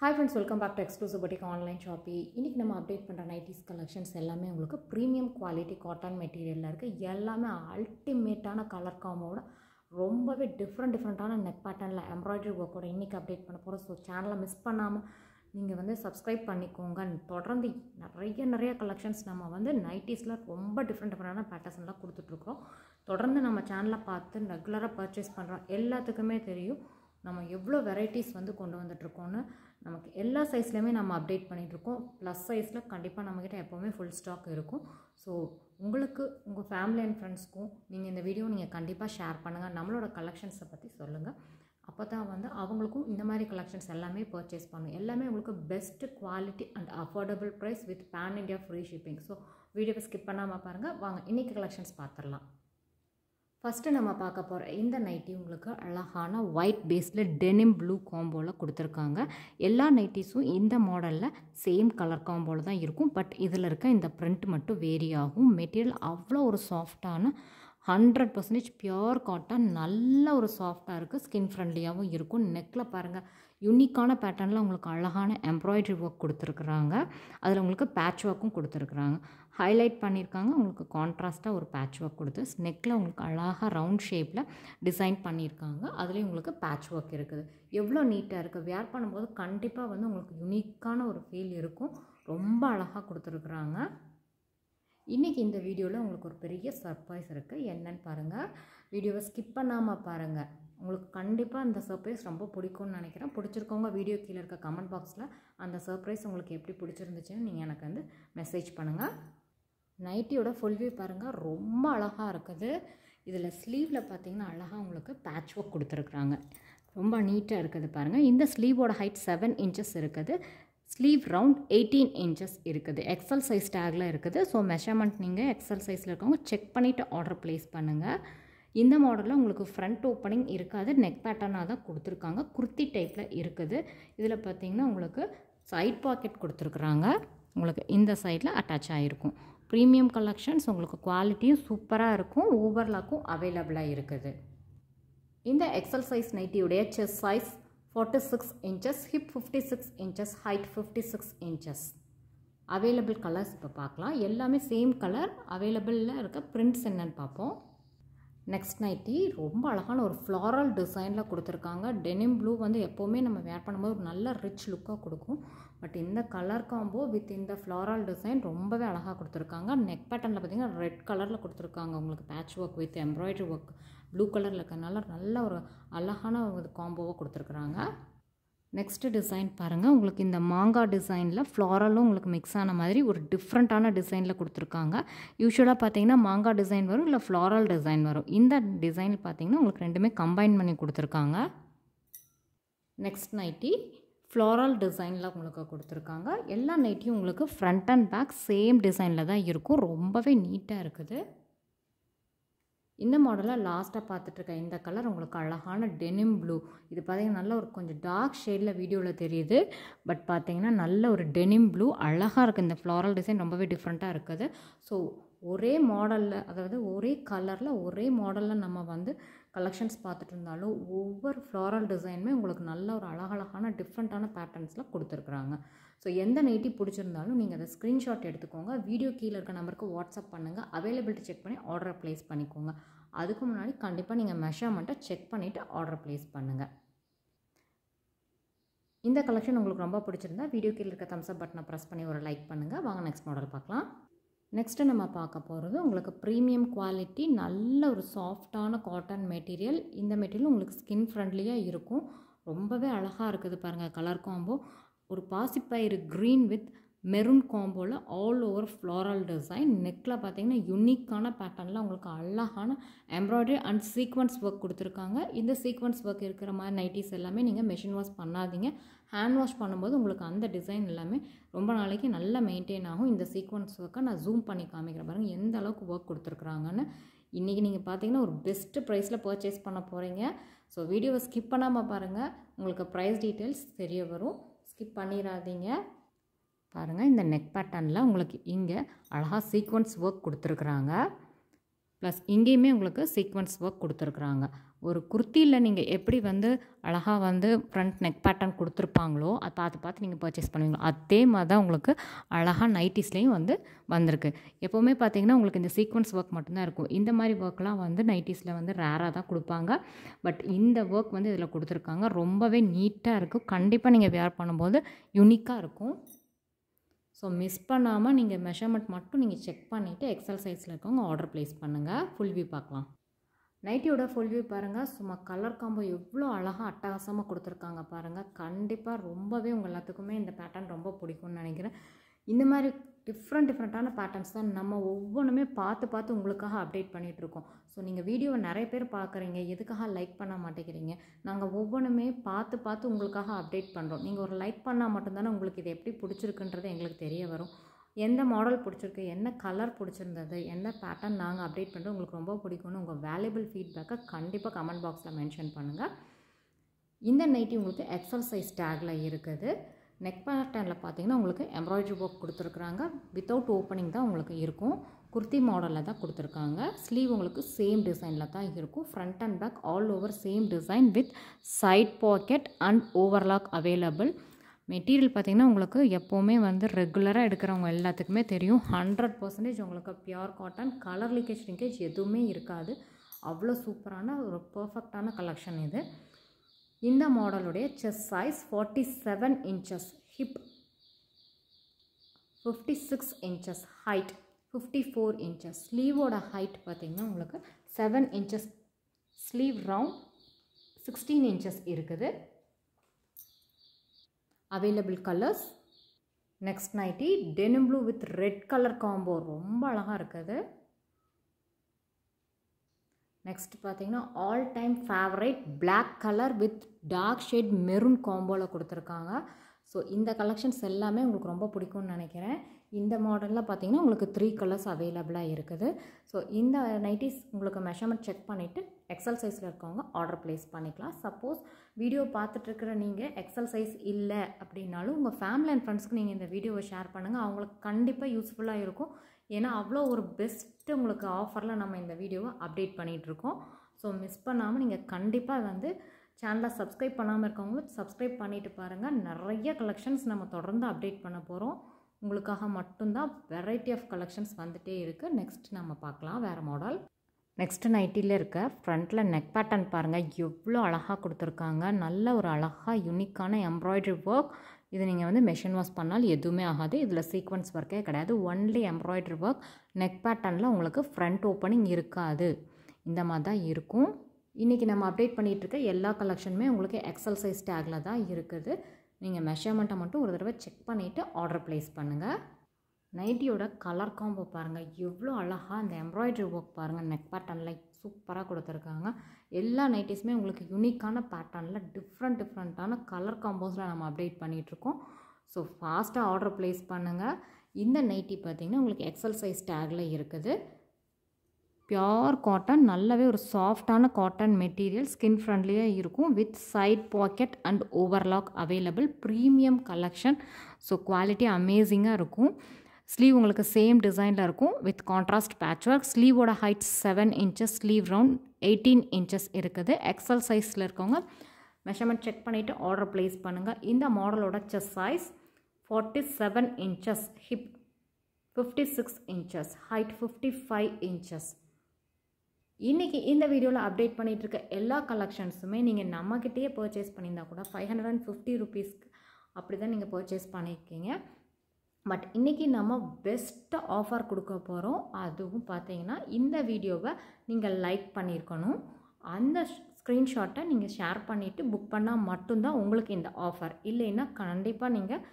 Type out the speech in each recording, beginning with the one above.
Hi friends welcome back to exclusive batik online shoppy இன்றைக்கி நம்ம update பண்ணுற nighties collections எல்லாமே உங்களுக்கு ப்ரீமியம் குவாலிட்டி காட்டன் மெட்டீரியலில் இருக்குது எல்லாமே அல்டிமேட்டான கலர் காமோட ரொம்பவே டிஃப்ரெண்ட் டிஃப்ரெண்ட்டான நெக் பேட்டர்னில் எம்ப்ராய்டரி ஒர்க்கோட இன்றைக்கி அப்டேட் பண்ண போகிறோம் ஸோ சேனலை மிஸ் பண்ணாமல் நீங்கள் வந்து சப்ஸ்கிரைப் பண்ணிக்கோங்க தொடர்ந்து நிறைய நிறைய கலெக்ஷன்ஸ் நம்ம வந்து நைட்டிஸில் ரொம்ப டிஃப்ரெண்ட் டிஃப்ரெண்ட்டான பேட்டர்ஸ்லாம் கொடுத்துட்ருக்கோம் தொடர்ந்து நம்ம சேனலை பார்த்து ரெகுலராக பர்ச்சேஸ் பண்ணுறோம் எல்லாத்துக்குமே தெரியும் நம்ம எவ்வளோ வெரைட்டிஸ் வந்து கொண்டு வந்துட்டுருக்கோன்னு நமக்கு எல்லா சைஸ்லையுமே நம்ம அப்டேட் பண்ணிகிட்ருக்கோம் ப்ளஸ் சைஸில் கண்டிப்பாக நம்மக்கிட்ட எப்போவுமே ஃபுல் ஸ்டாக் இருக்கும் ஸோ உங்களுக்கு உங்கள் ஃபேமிலி அண்ட் ஃப்ரெண்ட்ஸ்க்கும் நீங்கள் இந்த வீடியோ நீங்கள் கண்டிப்பாக ஷேர் பண்ணுங்கள் நம்மளோட கலெக்ஷன்ஸை பற்றி சொல்லுங்கள் அப்போ தான் வந்து அவங்களுக்கும் இந்த மாதிரி கலெக்ஷன்ஸ் எல்லாமே பர்ச்சேஸ் பண்ணும் எல்லாமே உங்களுக்கு best quality and affordable price with pan India free shipping so வீடியோவை ஸ்கிப் பண்ணாமல் பாருங்கள் வாங்க இன்றைக்கி கலெக்ஷன்ஸ் பார்த்துடலாம் ஃபஸ்ட்டு நம்ம பார்க்க போகிற இந்த நைட்டி உங்களுக்கு அழகான ஒயிட் பேஸில் டெனிம் ப்ளூ காம்போவில் கொடுத்துருக்காங்க எல்லா நைட்டிஸும் இந்த மாடலில் சேம் கலர் காம்போவில் தான் இருக்கும் பட் இதில் இருக்க இந்த ப்ரிண்ட் மட்டும் வேரி ஆகும் மெட்டீரியல் அவ்வளோ ஒரு சாஃப்டான ஹண்ட்ரட் பர்சன்டேஜ் பியோர் காட்டன் நல்ல ஒரு சாஃப்டாக இருக்குது ஸ்கின் ஃப்ரெண்ட்லியாகவும் இருக்கும் நெக்கில் பாருங்கள் யூனிக்கான பேட்டர்னில் உங்களுக்கு அழகான எம்ப்ராய்டரி ஒர்க் கொடுத்துருக்குறாங்க அதில் உங்களுக்கு பேட்ச் ஒர்க்கும் கொடுத்துருக்குறாங்க ஹைலைட் பண்ணியிருக்காங்க உங்களுக்கு கான்ட்ராஸ்ட்டாக ஒரு பேட்ச் ஒர்க் கொடுத்து நெக்கில் உங்களுக்கு அழகாக ரவுண்ட் ஷேப்பில் டிசைன் பண்ணியிருக்காங்க அதுலேயும் உங்களுக்கு பேட்ச் ஒர்க் இருக்குது எவ்வளோ நீட்டாக இருக்குது வேர் பண்ணும்போது கண்டிப்பாக வந்து உங்களுக்கு யூனிக்கான ஒரு ஃபீல் இருக்கும் ரொம்ப அழகாக கொடுத்துருக்குறாங்க இன்றைக்கி இந்த வீடியோவில் உங்களுக்கு ஒரு பெரிய சர்ப்ரைஸ் இருக்குது என்னன்னு பாருங்கள் வீடியோவை ஸ்கிப் பண்ணாமல் பாருங்கள் உங்களுக்கு கண்டிப்பாக அந்த சர்ப்ரைஸ் ரொம்ப பிடிக்கும்னு நினைக்கிறேன் பிடிச்சிருக்கவங்க வீடியோ கீழே இருக்க கமெண்ட் பாக்ஸில் அந்த சர்ப்ரைஸ் உங்களுக்கு எப்படி பிடிச்சிருந்துச்சுன்னு நீங்கள் எனக்கு வந்து மெசேஜ் பண்ணுங்கள் நைட்டியோட ஃபுல் வியூ பாருங்கள் ரொம்ப அழகாக இருக்குது இதில் ஸ்லீவில் பார்த்திங்கன்னா அழகாக உங்களுக்கு பேட்ச் ஒர்க் கொடுத்துருக்குறாங்க ரொம்ப நீட்டாக இருக்குது பாருங்கள் இந்த ஸ்லீவோட ஹைட் செவன் இன்ச்சஸ் இருக்குது ஸ்லீவ் ரவுண்ட் எயிட்டீன் இன்ச்சஸ் இருக்குது எக்ஸல் சைஸ் டேக்கில் இருக்குது ஸோ மெஷர்மெண்ட் நீங்கள் எக்ஸல் சைஸில் இருக்கவங்க செக் பண்ணிவிட்டு ஆர்டர் ப்ளேஸ் பண்ணுங்கள் இந்த மாடலில் உங்களுக்கு ஃப்ரண்ட் ஓப்பனிங் இருக்காது நெக் பேட்டர்னாக தான் கொடுத்துருக்காங்க குர்த்தி டைப்பில் இருக்குது இதில் பார்த்தீங்கன்னா உங்களுக்கு சைட் பாக்கெட் கொடுத்துருக்குறாங்க உங்களுக்கு இந்த சைடில் அட்டாச் ஆகிருக்கும் ப்ரீமியம் கலெக்ஷன்ஸ் உங்களுக்கு குவாலிட்டியும் சூப்பராக இருக்கும் ஓவர்லாக்கும் அவைலபிளாக இருக்குது இந்த எக்ஸல் சைஸ் நைட்டியுடைய chest size 46 inches, hip 56 inches, height 56 inches. Available colours இப்போ பார்க்கலாம் எல்லாமே சேம் கலர் அவைலபிளில் இருக்க பிரிண்ட்ஸ் என்னென்னு பார்ப்போம் நெக்ஸ்ட் நைட்டி ரொம்ப அழகான ஒரு ஃப்ளாரல் டிசைனில் கொடுத்துருக்காங்க டெனிம் ப்ளூ வந்து எப்போவுமே நம்ம வேர் பண்ணும்போது ஒரு நல்ல ரிச் லுக்காக கொடுக்கும் பட் இந்த கலர் காம்போ வித் இந்த ஃப்ளாரல் டிசைன் ரொம்பவே அழகாக கொடுத்துருக்காங்க நெக் பேட்டர்னில் பார்த்திங்கன்னா ரெட் கலரில் கொடுத்துருக்காங்க உங்களுக்கு patch work with embroidery work blue கலரில் இருக்கிறதுனால நல்ல ஒரு அழகான ஒரு காம்போவாக கொடுத்துருக்குறாங்க நெக்ஸ்ட்டு டிசைன் பாருங்கள் உங்களுக்கு இந்த மாங்காய் டிசைனில் ஃப்ளாரலும் உங்களுக்கு மிக்ஸ் ஆன மாதிரி ஒரு டிஃப்ரெண்ட்டான டிசைனில் கொடுத்துருக்காங்க யூஸ்வலாக பார்த்தீங்கன்னா மாங்கா டிசைன் வரும் இல்லை ஃப்ளாரல் டிசைன் வரும் இந்த டிசைன் பார்த்தீங்கன்னா உங்களுக்கு ரெண்டுமே கம்பைன் பண்ணி கொடுத்துருக்காங்க நெக்ஸ்ட் நைட்டி ஃப்ளாரல் டிசைனில் உங்களுக்கு கொடுத்துருக்காங்க எல்லா நைட்டியும் உங்களுக்கு ஃப்ரண்ட் அண்ட் பேக் சேம் டிசைனில் தான் இருக்கும் ரொம்பவே நீட்டாக இருக்குது இந்த மாடலை லாஸ்ட்டாக பார்த்துட்ருக்கேன் இந்த கலர் உங்களுக்கு அழகான டெனிம் ப்ளூ இது பார்த்திங்கன்னா நல்ல ஒரு கொஞ்சம் டார்க் ஷேடில் வீடியோவில் தெரியுது பட் பார்த்திங்கன்னா நல்ல ஒரு டெனிம் ப்ளூ அழகாக இருக்குது இந்த ஃப்ளாரல் டிசைன் ரொம்பவே டிஃப்ரெண்ட்டாக இருக்குது ஸோ ஒரே மாடலில் அதாவது ஒரே கலரில் ஒரே மாடலில் நம்ம வந்து கலெக்ஷன்ஸ் பார்த்துட்டு இருந்தாலும் ஒவ்வொரு ஃப்ளாரல் டிசைனுமே உங்களுக்கு நல்ல ஒரு அழகழகான டிஃப்ரெண்ட்டான பேட்டர்ன்ஸில் கொடுத்துருக்குறாங்க ஸோ எந்த நைட்டி பிடிச்சிருந்தாலும் நீங்கள் அதை ஸ்க்ரீன்ஷாட் எடுத்துக்கோங்க வீடியோ கீழே இருக்க நம்பருக்கு வாட்ஸ்அப் பண்ணுங்கள் அவைலபிலிட்டி செக் பண்ணி ஆர்டரை ப்ளேஸ் பண்ணிக்கோங்க அதுக்கு முன்னாடி கண்டிப்பாக நீங்கள் மெஷர்மெண்ட்டை செக் பண்ணிவிட்டு ஆர்டர் ப்ளேஸ் பண்ணுங்கள் இந்த கலெக்ஷன் உங்களுக்கு ரொம்ப பிடிச்சிருந்தா வீடியோ கீழே இருக்க தம்ஸ்அப் பட்டனை ப்ரெஸ் பண்ணி ஒரு லைக் பண்ணுங்கள் வாங்க நெக்ஸ்ட் மாடல் பார்க்கலாம் நெக்ஸ்ட்டு நம்ம பார்க்க போகிறது உங்களுக்கு ப்ரீமியம் குவாலிட்டி நல்ல ஒரு சாஃப்டான காட்டன் மெட்டீரியல் இந்த மெட்டீரியல் உங்களுக்கு ஸ்கின் ஃப்ரெண்ட்லியாக இருக்கும் ரொம்பவே அழகாக இருக்குது பாருங்கள் கலர் காம்போ ஒரு பாசிப்பயிறு க்ரீன் வித் மெரூன் காம்போவில் ஆல் ஓவர் ஃப்ளாரல் டிசைன் நெக்கில் பார்த்தீங்கன்னா யூனிக்கான பேட்டர்னில் உங்களுக்கு அழகான எம்ப்ராய்டரி அண்ட் சீக்வன்ஸ் ஒர்க் கொடுத்துருக்காங்க இந்த சீக்வன்ஸ் ஒர்க் இருக்கிற மாதிரி நைட்டிஸ் எல்லாமே நீங்கள் மெஷின் வாஷ் பண்ணாதீங்க ஹேண்ட் வாஷ் பண்ணும்போது உங்களுக்கு அந்த டிசைன் எல்லாமே ரொம்ப நாளைக்கு நல்லா மெயின்டைன் ஆகும் இந்த சீக்வன்ஸ் ஒர்க்கை நான் ஜூம் பண்ணி காமிக்கிறேன் பாருங்கள் எந்த அளவுக்கு ஒர்க் கொடுத்துருக்குறாங்கன்னு இன்றைக்கி நீங்கள் பார்த்தீங்கன்னா ஒரு பெஸ்ட்டு ப்ரைஸில் பர்ச்சேஸ் பண்ண போகிறீங்க ஸோ வீடியோவை ஸ்கிப் பண்ணாமல் பாருங்கள் உங்களுக்கு ப்ரைஸ் டீட்டெயில்ஸ் தெரிய வரும் ஸ்கிப் பண்ணிடாதீங்க பாருங்கள் இந்த நெக் பேட்டர்னில் உங்களுக்கு இங்கே அழகாக சீக்வன்ஸ் ஒர்க் கொடுத்துருக்குறாங்க ப்ளஸ் இங்கேயுமே உங்களுக்கு சீக்வன்ஸ் ஒர்க் கொடுத்துருக்குறாங்க ஒரு குர்த்தியில் நீங்கள் எப்படி வந்து அழகாக வந்து ஃப்ரண்ட் நெக் பேட்டர்ன் கொடுத்துருப்பாங்களோ அதை பார்த்து பார்த்து நீங்கள் பர்ச்சேஸ் பண்ணுவீங்களோ அதே மாதிரி தான் உங்களுக்கு அழகாக நைட்டிஸ்லேயும் வந்து வந்திருக்கு எப்போவுமே பார்த்தீங்கன்னா உங்களுக்கு இந்த சீக்வன்ஸ் ஒர்க் மட்டும்தான் இருக்கும் இந்த மாதிரி ஒர்க்லாம் வந்து நைட்டிஸில் வந்து ரேராக தான் கொடுப்பாங்க பட் இந்த ஒர்க் வந்து இதில் கொடுத்துருக்காங்க ரொம்பவே நீட்டாக இருக்கும் கண்டிப்பாக நீங்கள் வேர் பண்ணும்போது யூனிக்காக இருக்கும் ஸோ மிஸ் பண்ணாமல் நீங்கள் மெஷர்மெண்ட் மட்டும் நீங்கள் செக் பண்ணிவிட்டு எக்ஸல் சைஸில் இருக்கவங்க ஆர்டர் ப்ளேஸ் பண்ணுங்கள் ஃபுல் வியூ பார்க்கலாம் நைட்டியோட ஃபுல் வியூ பாருங்கள் சும்மா கலர் காம்போ எவ்வளோ அழகாக அட்டகாசமாக கொடுத்துருக்காங்க பாருங்கள் கண்டிப்பாக ரொம்பவே உங்கள் எல்லாத்துக்குமே இந்த பேட்டர்ன் ரொம்ப பிடிக்கும்னு நினைக்கிறேன் இந்த மாதிரி டிஃப்ரெண்ட் டிஃப்ரெண்ட்டான பேட்டர்ன்ஸ் தான் நம்ம ஒவ்வொன்றுமே பார்த்து பார்த்து உங்களுக்காக அப்டேட் பண்ணிகிட்ருக்கோம் ஸோ நீங்கள் வீடியோவை நிறைய பேர் பார்க்குறீங்க எதுக்காக லைக் பண்ண மாட்டேங்கிறீங்க நாங்கள் ஒவ்வொன்றுமே பார்த்து பார்த்து உங்களுக்காக அப்டேட் பண்ணுறோம் நீங்கள் ஒரு லைக் பண்ணால் மட்டும்தானே உங்களுக்கு இது எப்படி பிடிச்சிருக்குன்றது எங்களுக்கு தெரிய வரும் எந்த மாடல் பிடிச்சிருக்கு என்ன கலர் பிடிச்சிருந்தது என்ன பேட்டர்ன் நாங்கள் அப்டேட் பண்ணுறது உங்களுக்கு ரொம்ப பிடிக்கும்னு உங்கள் வேல்யூபிள் ஃபீட்பேக்கை கண்டிப்பாக கமெண்ட் பாக்ஸில் மென்ஷன் பண்ணுங்கள் இந்த நைட்டி உங்களுக்கு எக்ஸல் சைஸ் டேக்கில் இருக்குது நெக் பேட்டர்னில் பார்த்தீங்கன்னா உங்களுக்கு எம்ப்ராய்டரி ஒர்க் கொடுத்துருக்குறாங்க வித்தவுட் ஓப்பனிங் தான் உங்களுக்கு இருக்கும் குர்த்தி மாடலில் தான் கொடுத்துருக்காங்க ஸ்லீவ் உங்களுக்கு சேம் டிசைனில் தான் இருக்கும் front and back all over same design with side pocket and overlock available material பார்த்திங்கன்னா உங்களுக்கு எப்போவுமே வந்து ரெகுலராக எடுக்கிறவங்க எல்லாத்துக்குமே தெரியும் ஹண்ட்ரட் பர்சன்டேஜ் உங்களுக்கு pure cotton colour leakage linkage எதுவுமே இருக்காது அவ்வளோ சூப்பரான ஒரு பர்ஃபெக்டான கலெக்ஷன் இது இந்த மாடலுடைய chest size forty seven inches hip fifty six inches height fifty four inches ஸ்லீவோட ஹைட் பார்த்திங்கன்னா உங்களுக்கு seven inches sleeve round sixteen inches இருக்குது available colours next nighty denim blue with red colour combo ரொம்ப அழகாக இருக்குது நெக்ஸ்ட் பார்த்தீங்கன்னா all time favourite black colour with dark shade maroon காம்போவில் கொடுத்துருக்காங்க ஸோ இந்த கலெக்ஷன்ஸ் எல்லாமே உங்களுக்கு ரொம்ப பிடிக்கும்னு நினைக்கிறேன் இந்த மாடலில் பார்த்தீங்கன்னா உங்களுக்கு த்ரீ கலர்ஸ் அவைலபிளாக இருக்குது ஸோ இந்த நைட்டிஸ் உங்களுக்கு மெஷர்மெண்ட் செக் பண்ணிவிட்டு எக்ஸல் சைஸில் இருக்கவங்க ஆர்டர் ப்ளேஸ் பண்ணிக்கலாம் சப்போஸ் வீடியோ பார்த்துட்ருக்கிற நீங்கள் எக்ஸல் சைஸ் இல்லை அப்படின்னாலும் உங்கள் ஃபேமிலி அண்ட் ஃப்ரெண்ட்ஸ்க்கு நீங்கள் இந்த வீடியோவை ஷேர் பண்ணுங்கள் அவங்களுக்கு கண்டிப்பாக யூஸ்ஃபுல்லாக இருக்கும் ஏன்னா அவ்வளோ ஒரு பெஸ்ட்டு உங்களுக்கு ஆஃபரில் நம்ம இந்த வீடியோவை அப்டேட் பண்ணிகிட்ருக்கோம் ஸோ மிஸ் பண்ணாமல் நீங்கள் கண்டிப்பாக வந்து சேனலை சப்ஸ்கிரைப் பண்ணாமல் இருக்கவங்களும் சப்ஸ்கிரைப் பண்ணிவிட்டு பாருங்கள் நிறைய கலெக்ஷன்ஸ் நம்ம தொடர்ந்து அப்டேட் பண்ண போகிறோம் உங்களுக்காக மட்டும்தான் வெரைட்டி ஆஃப் கலெக்ஷன்ஸ் வந்துகிட்டே இருக்குது நெக்ஸ்ட் நம்ம பார்க்கலாம் வேறு மாடல் நெக்ஸ்ட்டு நைட்டியில் இருக்க ஃப்ரண்ட்டில் நெக் பேட்டர்ன் பாருங்கள் எவ்வளோ அழகாக கொடுத்துருக்காங்க நல்ல ஒரு அழகாக யூனிக்கான எம்ப்ராய்டரி ஒர்க் இது நீங்கள் வந்து மெஷின் வாஷ் பண்ணால் எதுவுமே ஆகாது இதில் சீக்வன்ஸ் ஒர்க்கே கிடையாது ஒன்லி எம்ப்ராய்டரி ஒர்க் நெக் பேட்டர்னில் உங்களுக்கு ஃப்ரண்ட் ஓப்பனிங் இருக்காது இந்த மாதிரி தான் இருக்கும் இன்றைக்கி நம்ம அப்டேட் பண்ணிகிட்ருக்க எல்லா கலெக்ஷனுமே உங்களுக்கு எக்ஸல் சைஸ் டேக்கில் தான் இருக்குது நீங்கள் மெஷர்மெண்ட்டை மட்டும் ஒரு தடவை செக் பண்ணிவிட்டு ஆர்டர் ப்ளேஸ் பண்ணுங்கள் நைட்டியோட கலர் காம்போ பாருங்கள் எவ்வளோ அழகாக அந்த எம்ப்ராய்டரி ஒர்க் பாருங்கள் நெக் பேட்டர்னில் சூப்பராக கொடுத்துருக்காங்க எல்லா நைட்டிஸுமே உங்களுக்கு யூனிக்கான பேட்டர்னில் டிஃப்ரெண்ட் டிஃப்ரெண்ட்டான கலர் காம்போஸில் நம்ம அப்டேட் பண்ணிகிட்ருக்கோம் ஸோ ஃபாஸ்ட்டாக ஆர்டர் ப்ளேஸ் பண்ணுங்கள் இந்த நைட்டி பார்த்திங்கன்னா உங்களுக்கு எக்ஸல் சைஸ் டேக்கில் இருக்குது பியோர் காட்டன் நல்லாவே ஒரு சாஃப்டான காட்டன் மெட்டீரியல் ஸ்கின் ஃப்ரெண்ட்லியாக இருக்கும் with side pocket and overlock available premium collection so quality அமேசிங்காக இருக்கும் ஸ்லீவ் உங்களுக்கு சேம் டிசைனில் இருக்கும் வித் கான்ட்ராஸ்ட் பேட்ச் ஒர்க் ஸ்லீவோட height seven inches sleeve round eighteen inches இருக்குது எக்ஸல் சைஸில் இருக்கவங்க மெஷர்மெண்ட் செக் பண்ணிவிட்டு ஆர்டர் ப்ளேஸ் பண்ணுங்கள் இந்த மாடலோட chest size forty seven inches hip fifty six inches height fifty five inches இன்றைக்கி இந்த வீடியோவில் அப்டேட் பண்ணிகிட்ருக்க எல்லா கலெக்ஷன்ஸுமே நீங்கள் நம்மக்கிட்டேயே பர்ச்சேஸ் பண்ணியிருந்தா கூட ஃபைவ் ஹண்ட்ரட் அண்ட் ஃபிஃப்டி ருபீஸ்க்கு அப்படி தான் நீங்கள் பர்ச்சேஸ் பண்ணியிருக்கீங்க பட் இன்றைக்கி நம்ம பெஸ்ட்டு ஆஃபர் கொடுக்க போகிறோம் அதுவும் பார்த்தீங்கன்னா இந்த வீடியோவை நீங்கள் லைக் பண்ணியிருக்கணும் அந்த ஸ்க்ரீன்ஷாட்டை நீங்கள் ஷேர் பண்ணிவிட்டு புக் பண்ணால் மட்டும்தான் உங்களுக்கு இந்த ஆஃபர் இல்லைன்னா கண்டிப்பாக நீங்கள்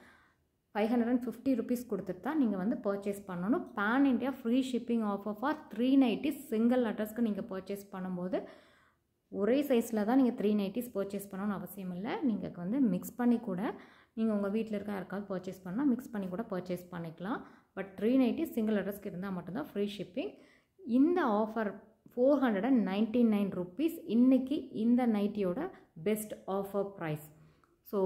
five hundred and fifty rupees கொடுத்துட்டு தான் நீங்கள் வந்து பர்ச்சேஸ் பண்ணணும் pan India free shipping offer for three nighty single அட்ரஸ்க்கு நீங்கள் பர்ச்சேஸ் பண்ணும்போது ஒரே சைஸில் தான் நீங்கள் த்ரீ நைட்டிஸ் பர்ச்சேஸ் பண்ணணும்னு அவசியம் இல்லை நீங்கள் வந்து மிக்ஸ் பண்ணி கூட நீங்கள் உங்கள் வீட்டில் இருக்க யாருக்காவது பர்ச்சேஸ் பண்ணால் மிக்ஸ் பண்ணி கூட பர்ச்சேஸ் பண்ணிக்கலாம் பட் த்ரீ நைட்டி சிங்கிள் அட்ரஸ்க்கு இருந்தால் மட்டும்தான் ஃப்ரீ ஷிப்பிங் இந்த offer four hundred and ninety nine rupees இன்றைக்கி இந்த நைட்டியோட பெஸ்ட் ஆஃபர் ப்ரைஸ் ஸோ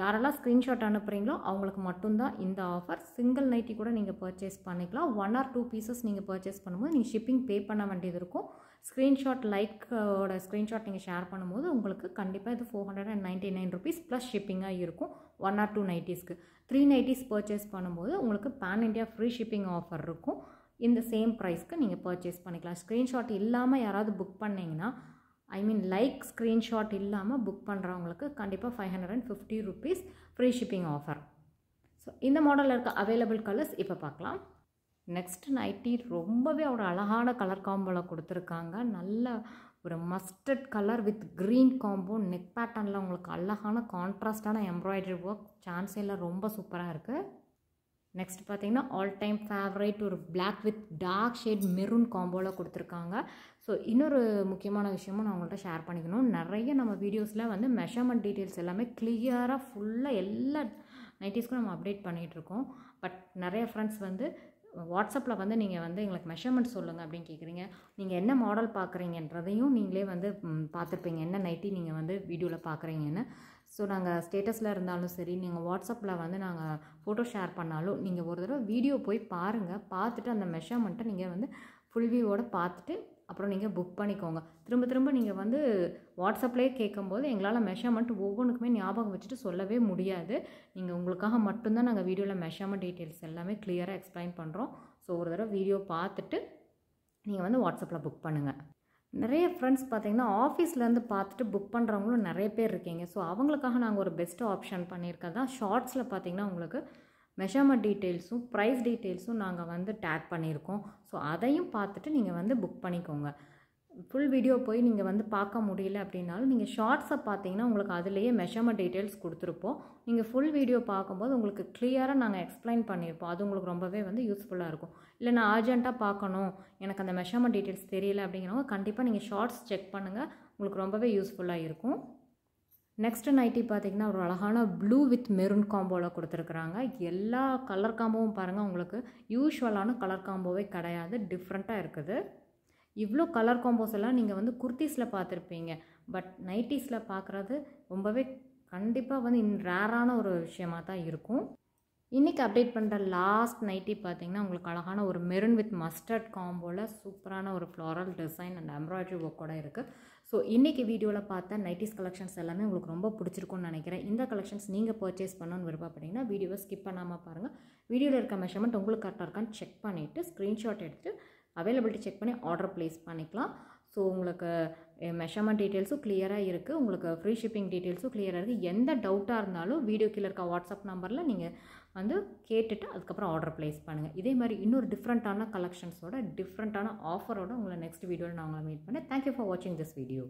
யாரெல்லாம் ஸ்க்ரீன்ஷாட் அனுப்புகிறீங்களோ அவங்களுக்கு மட்டும்தான் இந்த ஆஃபர் சிங்கிள் நைட்டி கூட நீங்கள் பர்ச்சேஸ் பண்ணிக்கலாம் ஒன் ஆர் டூ பீசஸ் நீங்கள் பர்ச்சேஸ் பண்ணும்போது நீங்கள் ஷிப்பிங் பே பண்ண வேண்டியது இருக்கும் ஸ்க்ரீன்ஷாட் லைக்கோட ஸ்க்ரீன்ஷாட் நீங்கள் ஷேர் பண்ணும்போது உங்களுக்கு கண்டிப்பாக இது four hundred and ninety nine rupees plus ஷிப்பிங்காக இருக்கும் ஒன் ஆர் டூ நைட்டிஸ்க்கு த்ரீ நைட்டிஸ் பர்ச்சேஸ் பண்ணும்போது உங்களுக்கு pan India free shipping offer இருக்கும் இந்த சேம் ப்ரைஸ்க்கு நீங்கள் பர்ச்சேஸ் பண்ணிக்கலாம் ஸ்க்ரீன்ஷாட் இல்லாமல் யாராவது புக் பண்ணிங்கன்னா ஐ மீன் லைக் ஸ்க்ரீன்ஷாட் இல்லாமல் புக் பண்ணுறவங்களுக்கு கண்டிப்பாக five hundred and fifty rupees free shipping offer so இந்த மாடலில் இருக்க அவைலபிள் கலர்ஸ் இப்போ பார்க்கலாம் நெக்ஸ்ட் நைட்டி ரொம்பவே ஒரு அழகான கலர் காம்போவில் கொடுத்துருக்காங்க நல்ல ஒரு mustard colour with green combo neck பேட்டர்னில் உங்களுக்கு அழகான கான்ட்ராஸ்டான எம்ப்ராய்டரி ஒர்க் சான்ஸில் ரொம்ப சூப்பராக இருக்குது நெக்ஸ்ட் பார்த்தீங்கன்னா ஆல் டைம் ஃபேவரேட் ஒரு black with dark shade maroon காம்போவில் கொடுத்துருக்காங்க ஸோ இன்னொரு முக்கியமான விஷயமும் நான் உங்கள்கிட்ட ஷேர் பண்ணிக்கணும் நிறைய நம்ம வீடியோஸில் வந்து மெஷர்மெண்ட் டீட்டெயில்ஸ் எல்லாமே கிளியராக ஃபுல்லாக எல்லா நைட்டிஸ்க்கும் நம்ம அப்டேட் பண்ணிகிட்ருக்கோம் பட் நிறைய ஃப்ரெண்ட்ஸ் வந்து வாட்ஸ்அப்பில் வந்து நீங்கள் வந்து எங்களுக்கு மெஷர்மெண்ட் சொல்லுங்கள் அப்படின்னு கேட்குறீங்க நீங்கள் என்ன மாடல் பார்க்குறீங்கன்றதையும் நீங்களே வந்து பார்த்துருப்பீங்க என்ன நைட்டி நீங்கள் வந்து வீடியோவில் பார்க்குறீங்கன்னு ஸோ நாங்கள் ஸ்டேட்டஸில் இருந்தாலும் சரி நீங்கள் வாட்ஸ்அப்பில் வந்து நாங்கள் ஃபோட்டோ ஷேர் பண்ணாலும் நீங்கள் ஒரு தடவை வீடியோ போய் பாருங்கள் பார்த்துட்டு அந்த மெஷர்மெண்ட்டை நீங்கள் வந்து ஃபுல் வியூவோடு பார்த்துட்டு அப்புறம் நீங்கள் புக் பண்ணிக்கோங்க திரும்ப திரும்ப நீங்கள் வந்து வாட்ஸ்அப்லேயே கேட்கும்போது எங்களால் மெஷர்மெண்ட் ஒவ்வொன்றுக்குமே ஞாபகம் வச்சுட்டு சொல்லவே முடியாது நீங்கள் உங்களுக்காக மட்டும்தான் நாங்கள் வீடியோவில் மெஷர்மெண்ட் டீட்டெயில்ஸ் எல்லாமே கிளியராக எக்ஸ்பிளைன் பண்ணுறோம் ஸோ ஒரு தடவை வீடியோ பார்த்துட்டு நீங்கள் வந்து வாட்ஸ்அப்பில் புக் பண்ணுங்கள் நிறைய ஃப்ரெண்ட்ஸ் பார்த்திங்கன்னா ஆஃபீஸ்லேருந்து பார்த்துட்டு புக் பண்ணுறவங்களும் நிறைய பேர் இருக்கீங்க ஸோ அவங்களுக்காக நாங்கள் ஒரு பெஸ்ட்டு ஆப்ஷன் பண்ணியிருக்கதான் ஷார்ட்ஸில் பார்த்திங்கன்னா உங்களுக்கு மெஷர்மெண்ட் டீட்டெயில்ஸும் ப்ரைஸ் டீட்டெயில்ஸும் நாங்கள் வந்து டேக் பண்ணியிருக்கோம் ஸோ அதையும் பார்த்துட்டு நீங்கள் வந்து புக் பண்ணிக்கோங்க ஃபுல் வீடியோ போய் நீங்கள் வந்து பார்க்க முடியல அப்படின்னாலும் நீங்கள் ஷார்ட்ஸை பார்த்தீங்கன்னா உங்களுக்கு அதுலேயே மெஷர்மெண்ட் டீட்டெயில்ஸ் கொடுத்துருப்போம் நீங்கள் ஃபுல் வீடியோ பார்க்கும்போது உங்களுக்கு கிளியராக நாங்கள் எக்ஸ்பிளைன் பண்ணியிருப்போம் அது உங்களுக்கு ரொம்பவே வந்து யூஸ்ஃபுல்லாக இருக்கும் இல்லை நான் அர்ஜென்ட்டாக பார்க்கணும் எனக்கு அந்த மெஷர்மெண்ட் டீட்டெயில்ஸ் தெரியல அப்படிங்கிறவங்க கண்டிப்பாக நீங்கள் ஷார்ட்ஸ் செக் பண்ணுங்கள் உங்களுக்கு ரொம்பவே யூஸ்ஃபுல்லாக இருக்கும் நெக்ஸ்ட் நைட்டி பார்த்திங்கன்னா ஒரு அழகான ப்ளூ வித் மெருன் காம்போவில் கொடுத்துருக்குறாங்க எல்லா கலர் காம்போவும் பாருங்கள் உங்களுக்கு யூஸ்வலான கலர் காம்போவே கிடையாது டிஃப்ரெண்ட்டாக இருக்குது இவ்வளோ கலர் காம்போஸ் எல்லாம் நீங்கள் வந்து குர்த்திஸில் பார்த்துருப்பீங்க பட் நைட்டிஸில் பார்க்குறது ரொம்பவே கண்டிப்பாக வந்து இன் ரேரான ஒரு விஷயமாக தான் இருக்கும் இன்றைக்கி அப்டேட் பண்ணுற லாஸ்ட் நைட்டி பார்த்திங்கன்னா உங்களுக்கு அழகான ஒரு மெருன் வித் மஸ்டர்ட் காம்போவில் சூப்பரான ஒரு ஃப்ளாரல் டிசைன் அண்ட் எம்ப்ராய்டரி ஒர்க்கோட இருக்குது ஸோ இன்றைக்கி வீடியோவில் பார்த்தா நைட்டிஸ் கலெக்ஷன்ஸ் எல்லாமே உங்களுக்கு ரொம்ப பிடிச்சிருக்கும்னு நினைக்கிறேன் இந்த கலெக்ஷன்ஸ் நீங்கள் பர்ச்சேஸ் பண்ணணுன்னு விருப்பப்பட்டீங்கன்னா வீடியோவை ஸ்கிப் பண்ணாமல் பாருங்கள் வீடியோவில் இருக்க மெஷர்மெண்ட் உங்களுக்கு கரெக்டாக இருக்கான்னு செக் பண்ணிவிட்டு ஸ்க்ரீன்ஷாட் எடுத்துகிட்டு அவைலபிலிட்டி செக் பண்ணி ஆர்டர் ப்ளேஸ் பண்ணிக்கலாம் ஸோ உங்களுக்கு மெஷர்மெண்ட் டீட்டெயில்ஸும் கிளியராக இருக்குது உங்களுக்கு ஃப்ரீ ஷிப்பிங் டீட்டெயில்ஸும் கிளியராக இருக்குது எந்த டவுட்டாக இருந்தாலும் வீடியோ கீழே இருக்க வாட்ஸ்அப் நம்பரில் நீங்கள் வந்து கேட்டுட்டு அதுக்கப்புறம் ஆர்டர் ப்ளேஸ் பண்ணுங்கள் இதே மாதிரி இன்னொரு டிஃப்ரெண்ட்டான கலெக்ஷன்ஸோட டிஃப்ரெண்ட்டான ஆஃபரோட உங்களை நெக்ஸ்ட் வீடியோவில் நான் உங்களை மீட் பண்ணேன் தேங்க்யூ ஃபார் வாட்சிங் திஸ் வீடியோ